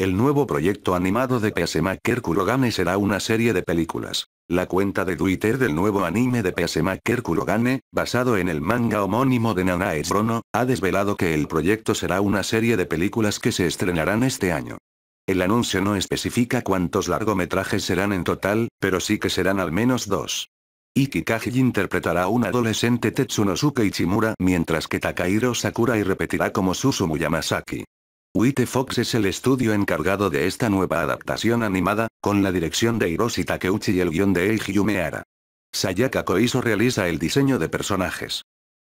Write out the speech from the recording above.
El nuevo proyecto animado de Peacemaker Kurogane será una serie de películas. La cuenta de Twitter del nuevo anime de Peacemaker Kurogane, basado en el manga homónimo de Nanae Brono, ha desvelado que el proyecto será una serie de películas que se estrenarán este año. El anuncio no especifica cuántos largometrajes serán en total, pero sí que serán al menos dos. Ikikaji interpretará a un adolescente Tetsunosuke Ichimura mientras que Takahiro Sakura y repetirá como Susumu Yamasaki. Witte Fox es el estudio encargado de esta nueva adaptación animada, con la dirección de Hiroshi Takeuchi y el guión de Eiji Umeara. Sayaka Koiso realiza el diseño de personajes.